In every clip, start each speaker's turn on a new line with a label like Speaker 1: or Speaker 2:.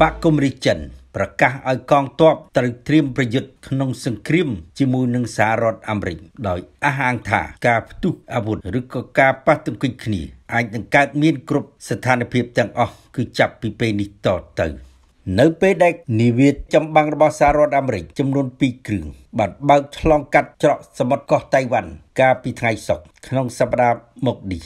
Speaker 1: បកគុំរិចិនប្រកាសឲ្យកងទ័ពត្រូវត្រៀមប្រយុទ្ធក្នុងសង្គ្រាមជាមួយនឹងសហរដ្ឋអាមេរិក ដោយអះអាងថាការផ្ទុះអាវុធឬក៏ការប៉ះទង្គិចគ្នាអាចនឹងកើតមានគ្រប់ស្ថានភាពទាំងអស់គឺចាប់ពីពេលនេះតទៅនៅពេលដែលនាវាចម្បាំងរបស់សហរដ្ឋអាមេរិកចំនួន2គ្រឿងបានបើកឆ្លងកាត់ច្រកសមុទ្រកោះតៃវ៉ាន់កាលពីថ្ងៃសុក្រក្នុងសប្តាហ៍មុខនេះ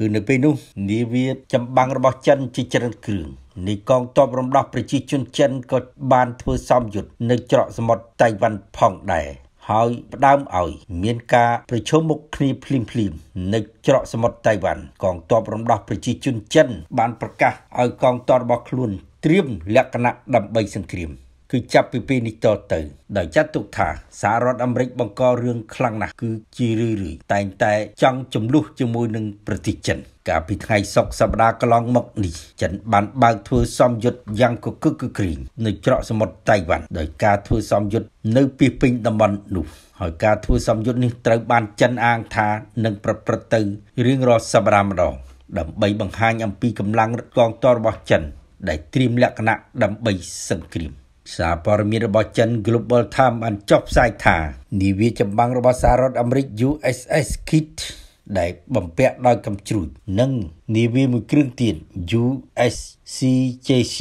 Speaker 1: គឺនៅពេលនោះនាវាចម្បាំងរបស់ចិនជាច្រើនគ្រឿងនៃកងទ័ពរំដោះប្រជាជនចិនក៏បានធ្វើសំយុទ្ធនៅច្រកសមុទ្រតៃវ៉ាន់ផងដែរហើយផ្ដើមឲ្យ មានការប្រជុំមុខគ្នាភ្លាមភ្លាមនៅច្រកសមុទ្រតៃវ៉ាន់កងទ័ពរំដោះប្រជាជនចិន បានប្រកាសឲ្យកងទ័ពរបស់ខ្លួនត្រៀម លក្ខណៈដើម្បីសង្គ្រាមគឺចាប់ពីពេលនេះតទៅដោយចាត់ទុកថាសហរដ្ឋអាមេរិកបង្ករឿងខ្លាំងណាស់គឺជារឿយៗតែងតែចង់ចំនួនជាមួយនឹងប្រទេសចិនកាលពីថ្ងៃសុក្រសប្តាហ៍កន្លងមកនេះចិនបានបើកធ្វើសំយុទ្ធយ៉ាងកកឹកកគ្រីងនៅច្រកសមុទ្រតៃវ៉ាន់ដោយការធ្វើសំយុទ្ធនៅពីពេញតំបន់នោះហើយការធ្វើសំយុទ្ធនេះត្រូវបានចិនអាងថានឹងប្រព្រឹត្តទៅរៀងរាល់សប្តាហ៍ម្ដងដើម្បីបង្ហាញអំពីកម្លាំងកងទ័ពរបស់ចិន ដែលត្រៀមលក្ខណៈដើម្បីសង្គ្រាម។សារព័ត៌មានរបស់ចិន Global Times បានចុះផ្សាយថា នាវាចម្បាំងរបស់សហរដ្ឋអាមេរិក USS Kit ដែលបំពាក់ដោយកាំជ្រួចនិងនាវាមួយគ្រឿងទៀត USC JC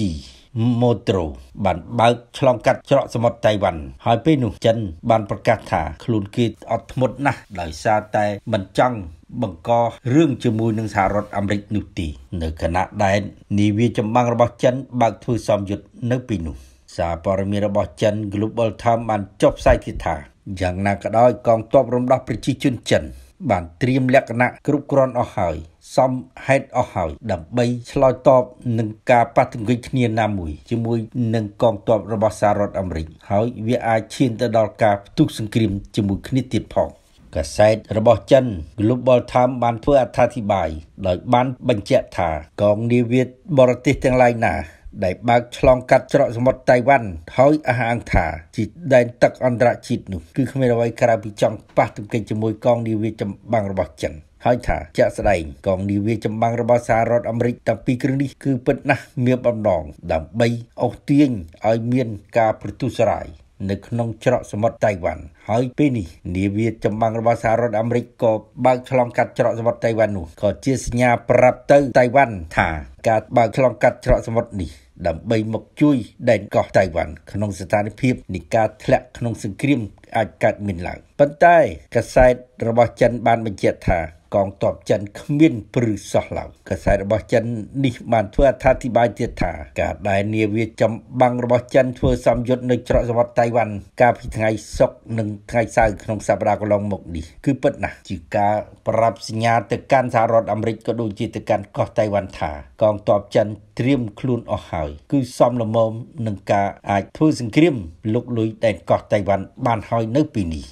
Speaker 1: Motro បានបើកឆ្លងកាត់ច្រកសមុទ្រតៃវ៉ាន់ហើយពេលនោះចិនបានប្រកាសថាខ្លួនគេអត់ធ្មត់ណាស់ដោយសារតែមិនចង់បង្ករឿងជាមួយនឹងសហរដ្ឋអាមេរិកនោះទេនៅខណៈដែល នាវាចម្បាំងរបស់ចិនបើកធ្វើសំយុទ្ធនៅពេលនោះសារព័ត៌មានរបស់ចិន Global Times បានចុះផ្សាយទៀតថាយ៉ាងណាក៏ដោយកងទ័ពរំដោះប្រជាជនចិនបានត្រៀមលក្ខណៈគ្រប់គ្រាន់អស់ហើយសមហេតុអស់ហើយដើម្បីឆ្លើយតបនឹងការប៉ះទង្គិចគ្នាណាមួយជាមួយនឹងកងទ័ពរបស់សហរដ្ឋអាមេរិកហើយវាអាចឈានទៅដល់ការផ្ទុះសង្គ្រាមជាមួយគ្នាទៀតផងកាសែតរបស់ចិន Global Times បានធ្វើអត្ថាធិប្បាយដោយបានបញ្ជាក់ថាកងនាវាបរទេសទាំងឡាយណាដែលបើកឆ្លងកាត់ច្រកសមុទ្រតៃវ៉ាន់ហើយអះអាងថាជាដែនទឹកអន្តរជាតិនោះគឺគ្មានអ្វីក្រៅពីចង់ប៉ះទង្គិចជាមួយកងនាវាចម្បាំងរបស់ចិន ហើយថាជាក់ស្ដែងកងនាវាចម្បាំងរបស់សហរដ្ឋអាមេរិកតាំងពីគ្រឿងនេះគឺពិតណាស់មានបំណងដើម្បីអូសទាញឲ្យមាន ការប្រទុសរាយនៅក្នុងច្រកសមុទ្រតៃវ៉ាន់ហើយពេលនេះនាវាចម្បាំងរបស់សហរដ្ឋអាមេរិកក៏បើកឆ្លងកាត់ច្រកសមុទ្រតៃវ៉ាន់នោះក៏ជាសញ្ញាប្រាប់ទៅតៃវ៉ាន់ថាការបើកឆ្លងកាត់ច្រកសមុទ្រនេះដើម្បីមកជួយដែនកោះតៃវ៉ាន់ក្នុងស្ថានភាពនៃការធ្លាក់ក្នុងសង្គ្រាមអាចកើតមានឡើងប៉ុន្តែកាសែតរបស់ចិនបានបញ្ជាក់ថា កងទ័ពចិនគ្មានព្រឹសសោះឡើយកាសែតរបស់ចិននេះបានធ្វើអត្ថាធិប្បាយទៀតថាការដែលនាវាចម្បាំងរបស់ចិនធ្វើសម្យុទ្ធនៅច្រកសមុទ្រតៃវ៉ាន់កាលពីថ្ងៃសុក្រនិងថ្ងៃសៅរ៍ក្នុងសប្តាហ៍កន្លងមកនេះគឺពិតណាស់ជាការប្រាប់សញ្ញាទៅកាន់សហរដ្ឋអាមេរិកក៏ដូចជាទៅកាន់កោះតៃវ៉ាន់ថាកងទ័ពចិនត្រៀមខ្លួនអស់ហើយគឺសំលមមនឹងការអាចធ្វើសង្គ្រាមលុកលុយដែនកោះតៃវ៉ាន់បានហើយហើយនៅពីនេះ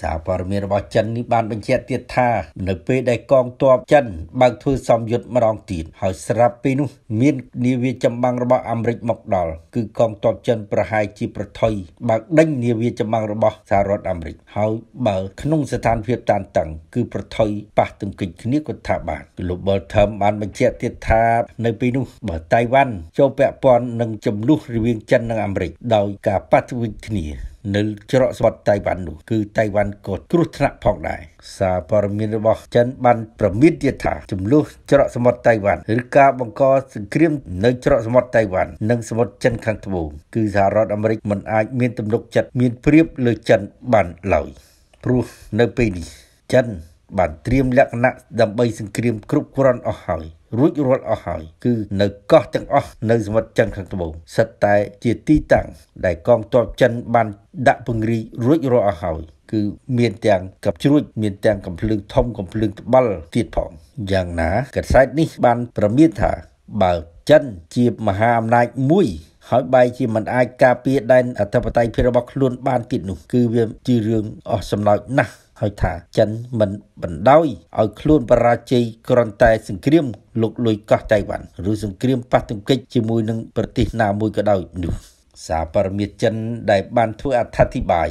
Speaker 1: សារព័ត៌មានរបស់ចិននេះបាន បញ្ជាក់ទៀតថានៅពេលដែលកងទ័ពចិនបើកធ្វើសម្ពយុទ្ធម្ដងទៀតហើយស្រាប់ពីនោះ មាននាវាចម្បាំងរបស់អាមេរិកមកដល់គឺកងទ័ពចិនប្រហែលជាប្រថុយបើកដេញនាវាចម្បាំងរបស់សហរដ្ឋអាមេរិកហើយបើក្នុងស្ថានភាពតានតឹងគឺប្រថុយប៉ះទង្គិចគ្នាក៏ថាបាន Global Term បានបញ្ជាក់ទៀតថានៅពេលនោះបើតៃវ៉ាន់ចូលពាក់ព័ន្ធនឹងចំនួនរវាងចិននិងអាមេរិក ដោយការប៉ះទង្គិចគ្នានៅច្រកសមុទ្រតៃវ៉ាន់នោះគឺតៃវ៉ាន់ក៏គ្រោះថ្នាក់ផងដែរសារព័ត៌មានរបស់ចិនបានប្រមាថទៀតថា ចំនួនច្រកសមុទ្រតៃវ៉ាន់ឬការបង្កសង្គ្រាមនៅច្រកសមុទ្រតៃវ៉ាន់និងសមុទ្រចិនខាងត្បូងគឺសហរដ្ឋអាមេរិកមិនអាចមានទំនុកចិត្តមានព្រៀបលើចិនបានឡើយព្រោះនៅពេលនេះចិនបានត្រៀមលក្ខណៈដើម្បីសង្គ្រាមគ្រប់គ្រាន់អស់ហើយរួចរាល់អស់ហើយគឺនៅកោះទាំងអស់នៅសមុទ្រចិនខាងត្បូងសិតតែជាទីតាំងដែលកងទ័ពចិនបានដាក់ពង្រីករួចរាល់អស់ហើយគឺមានទាំងកំជ្រួចមានទាំងកំភ្លើងធំកំភ្លើងត្បាល់ទៀតផងយ៉ាងណាកសែតនេះបានប្រមានថាបើចិនជាមហាអំណាចមួយ ហើយបែរជាមិនអាចការពារដែនអធិបតេយ្យភាពរបស់ខ្លួនបានទៀតនោះគឺវាជារឿងអស់សំណោចណាស់ហើយថាចិនមិនបណ្ដោយឲ្យខ្លួនបរាជ័យគ្រាន់តែ សង្គ្រាមលុកលុយកោះតៃវ៉ាន់ឬសង្គ្រាមប៉ះទង្គិចជាមួយនឹងប្រទេសណាមួយក៏ដោយនោះសារព័ត៌មានចិន ដែល បានធ្វើអត្ថាធិប្បាយ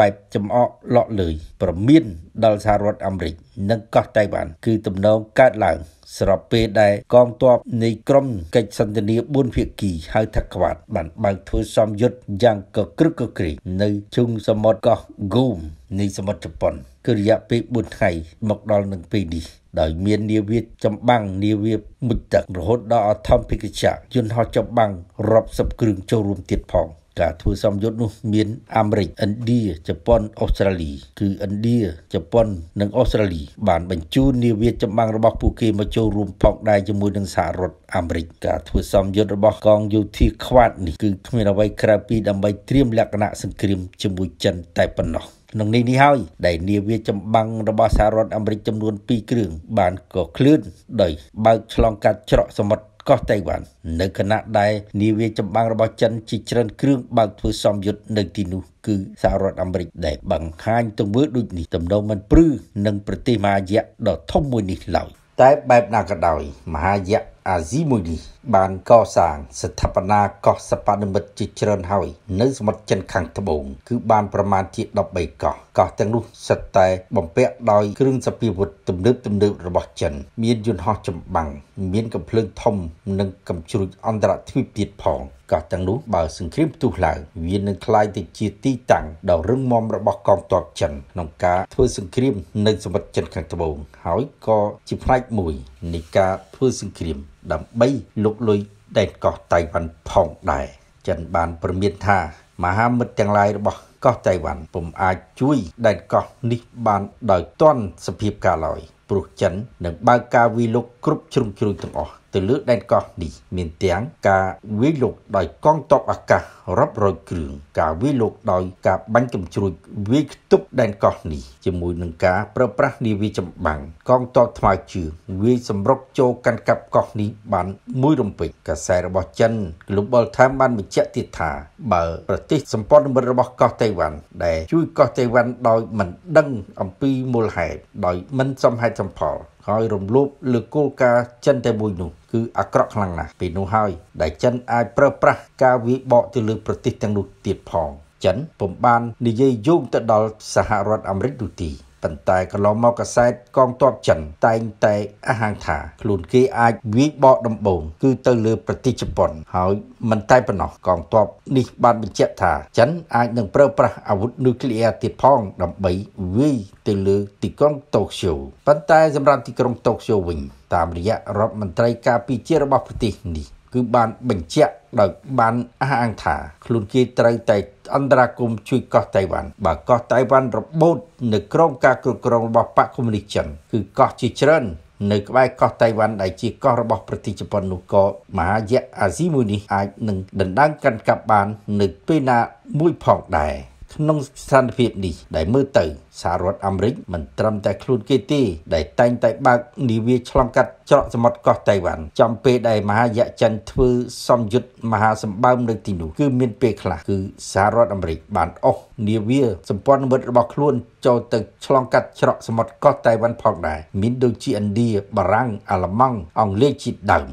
Speaker 1: បែបចំអកលក់លើយ ប្រមានដល់សហរដ្ឋអាមេរិកនិងកោះតៃវ៉ាន់គឺទំនងកើតឡើង ស្របពេលដែលកងទ័ពនៃក្រមកិច្ចសន្តិនិក4ភាគីហៅថាក្វាតបានបើកធ្វើសំយុទ្ធយ៉ាងកក្រឹកកក្រែកនៅជុំសមុទ្រកោះហ្គូមនៃសមុទ្រជប៉ុនគឺរយៈពេល4ថ្ងៃមកដល់នឹងពេលនេះដោយមាននាវាចម្បាំងនាវាមុជទឹករហូតដល់អធំភិកជាយន្តហោះចម្បាំងរាប់សិបគ្រឿងចូលរួមទៀតផង។ការធ្វើសម្ពយុទ្ធនោះមានអាមេរិកឥណ្ឌាជប៉ុនអូស្ត្រាលីគឺឥណ្ឌាជប៉ុននិងអូស្ត្រាលីបានបញ្ជូននាវាចម្បាំងរបស់ពួកគេមកចូលរួមផងដែរជាមួយនឹងសហរដ្ឋអាមេរិកការធ្វើសម្ពយុទ្ធរបស់កងយោធាខ្វាតនេះគឺគ្មានអ្វីក្រៅពីដើម្បីត្រៀមលក្ខណៈសង្គ្រាមជាមួយចិនតែប៉ុណ្ណោះក្នុងនេះនេះហើយដែលនាវាចម្បាំងរបស់សហរដ្ឋអាមេរិកចំនួន2គ្រឿងបានកឃ្លឿនដោយបើកឆ្លងកាត់ច្រកសមុទ្រកោះតៃវ៉ាន់នៅខណៈដែលនាវាចម្បាំងរបស់ចិនជាច្រើនគ្រឿងបើកធ្វើសំយុទ្ធនៅទីនោះគឺសហរដ្ឋអាមេរិកដែលបង្ហាញទង្វើដូចនេះទំនងមិនព្រឺនឹងប្រទេសមហាយៈដ៏ធំមួយនេះឡើយតែបែបណាក៏ដោយមហាយៈអាស៊ីមួយនេះបានកសាងស្ថាបនាកោះសពនិមិត្តជាច្រើនហើយនៅសមុទ្រចិនខាងត្បូងគឺបានប្រមាណជា13កោះកោះទាំងនោះសិតតែបំពាក់ដោយគ្រឿងសព្វាវុធទំនើបទំនើបរបស់ចិន មានយន្តហោះចម្បាំងមានកំភ្លើងធំ និងកំជ្រួចអន្តរទ្វីបទៀតផងកោះទាំងនោះបើសង្គ្រាមផ្ទុះឡើងវានឹងក្លាយទៅជាទីតាំងដ៏រឹងមាំរបស់កងទ័ពចិនក្នុងការធ្វើសង្គ្រាមនៅសមុទ្រចិនខាងត្បូងហើយក៏ជាផ្នែកមួយនៃការធ្វើសង្គ្រាមដើម្បីលុកលុយដែនកោះតៃវ៉ាន់ផងដែរចិនបានព្រមានថា មហាមិត្តទាំងឡាយរបស់កោះតៃវ៉ាន់ពុំអាចជួយ ដែនកោះនេះបានដោយទាន់សភាពការឡើយ។ព្រោះចិននឹងបើកការវាយលុកគ្រប់ជ្រុងជ្រោយទាំងអស់ទៅលើដែនកោះនេះ មានទាំងការវាយលុកដោយកងទ័ពអាកាសរាប់រយគ្រឿងការវាយលុកដោយការបាញ់កំជ្រួចវាយខ្ទប់ដែនកោះនេះជាមួយនឹងការប្រើប្រាស់នាវាចម្បាំងកងទ័ពថ្មើរជើងវាយសម្រុកចូលកាន់កាប់កោះនេះបានមួយរំពេចកាសែតរបស់ចិន Global Times បានបញ្ជាក់ទៀតថា បើប្រទេសសម្ព័ន្ធមិត្តរបស់កោះតៃវ៉ាន់ដែលជួយកោះតៃវ៉ាន់ដោយមិនដឹងអំពីមូលហេតុដោយមិនសមហេតុតុសម្ផលហើយរំលោភលើគោលការណ៍ចិនតែមួយនោះគឺអាក្រក់ខ្លាំងណាស់ពេលនោះហើយដែលចិន អាចប្រើប្រាស់ការវាយបកទៅលើប្រទេសទាំងនោះទៀតផង ចិនពុំបាននិយាយយោងទៅដល់សហរដ្ឋអាមេរិកនោះទេប៉ុន្តែកន្លងមកកសែតកងទ័ពចិនតែងតែអះអាងថាខ្លួន គេអាចវាយបកដំបងគឺទៅលើ ប្រទេសជប៉ុនហើយមិនតែប៉ុណ្ណោះកងទ័ពនេះបានបញ្ជាក់ថាចិនអាចនឹងប្រើប្រាស់អាវុធនុយក្លេអ៊ែរទៀតផង ដើម្បីវាយទៅលើទីក្រុងតូក្យូប៉ុន្តែ សម្រាប់ទីក្រុងតូក្យូវិញតាមរយៈរដ្ឋមន្ត្រីការពារជាតិរបស់ប្រទេសនេះគឺបានបញ្ជាក់ដោយបានអះអាងថាខ្លួនគេត្រូវតែអន្តរាគមជួយកោះតៃវ៉ាន់បើកោះតៃវ៉ាន់របូតនៅក្រោមការគ្រប់គ្រងរបស់បកកុម្មុយនីសចិនគឺកោះជាច្រើន នៅក្បែរកោះតៃវ៉ាន់ដែលជាកោះរបស់ប្រទេសជប៉ុននោះក៏មហាយៈអាស៊ីមួយនេះអាចនឹងដណ្ដើមកាន់កាប់បាន នៅពេលណាមួយផងដែរ។ក្នុងស្ថានភាពនេះដែលមើលទៅសាររដ្ឋអាមេរិកមិនត្រឹមតែខ្លួនគេទេដែលតែងតែបើកនាវាឆ្លងកាត់ច្រកសមុទ្រកោះតៃវ៉ាន់ចំពេលដែលមហាយៈចិនធ្វើសម្យុទ្ធមហាសម្បើមនៅទីនោះគឺមានពេលខ្លះគឺសាររដ្ឋអាមេរិកបានអស់នាវាសម្ព័ន្ធមិត្តរបស់ខ្លួនចូលទៅឆ្លងកាត់ច្រកសមុទ្រកោះតៃវ៉ាន់ផងដែរមានដូចជាឥណ្ឌាបារាំង អាល្លឺម៉ង់អង់គ្លេសជាដើម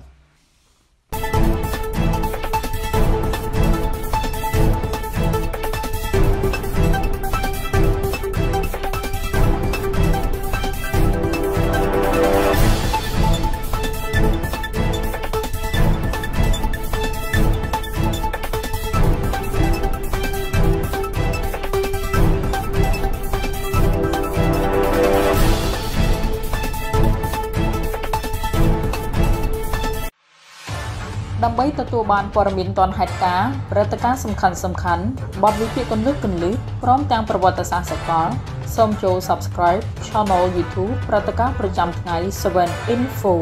Speaker 1: ដើម្បីទទួលបានព័ត៌មានទាន់ហេតុការណ៍ព្រឹត្តិការណ៍សំខាន់សំខាន់បទវិភាគកន្លឹះកន្លឹះព្រមទាំងប្រវត្តិសាស្ត្រសកលសូមចូល Subscribe Channel YouTube ព្រឹត្តិការណ៍ប្រចាំថ្ងៃ7 Info